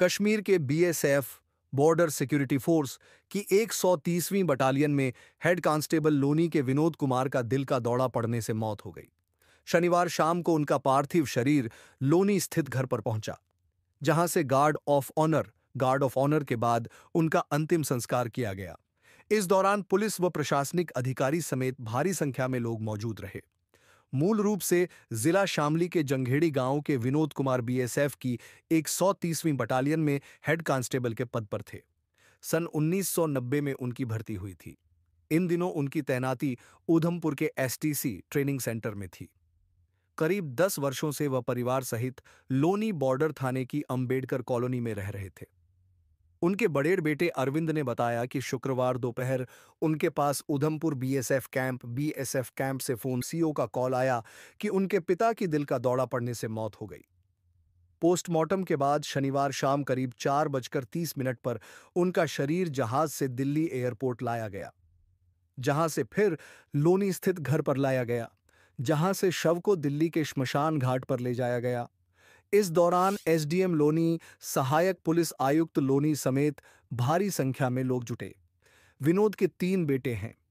कश्मीर के BSF border Security Force की 130वीं बटालियन में हेड कांस्टेबल लोनी के विनोद कुमार का दिल का दौड़ा पड़ने से मौत हो गई शनिवार शाम को उनका पार्थिव शरीर लोनी स्थित घर पर पहुंचा जहां से guard of honour guard of honour के बाद उनका अंतिम संस्कार किया गया इस दौरान पुलिस व प्रशासनिक अधिकारी समेत भारी संख्या में लोग मौजूद रहे मूल रूप से जिला शामली के जंघेड़ी गांव के विनोद कुमार बीएसएफ की 130वीं बटालियन में हेड कांस्टेबल के पद पर थे सन 1990 में उनकी भर्ती हुई थी इन दिनों उनकी तैनाती ऊधमपुर के एसटीसी ट्रेनिंग सेंटर में थी करीब दस वर्षों से वह परिवार सहित लोनी बॉर्डर थाने की अंबेडकर कॉलोनी में रह रहे थे उनके बड़ेड़ बेटे अरविंद ने बताया कि शुक्रवार दोपहर उनके पास Udhampur BSF camp BSF camp से फोन सीओ का कॉल आया कि उनके पिता की दिल का दौड़ा पड़ने से मौत हो गई पोस्टमार्टम के बाद शनिवार शाम करीब चार बजकर तीस मिनट पर उनका शरीर जहाज से दिल्ली एयरपोर्ट लाया गया जहां से फिर लोनी स्थित घर पर लाया गया जहां से शव को दिल्ली के श्मशान घाट पर ले जाया गया इस दौरान एसडीएम लोनी सहायक पुलिस आयुक्त लोनी समेत भारी संख्या में लोग जुटे विनोद के तीन बेटे हैं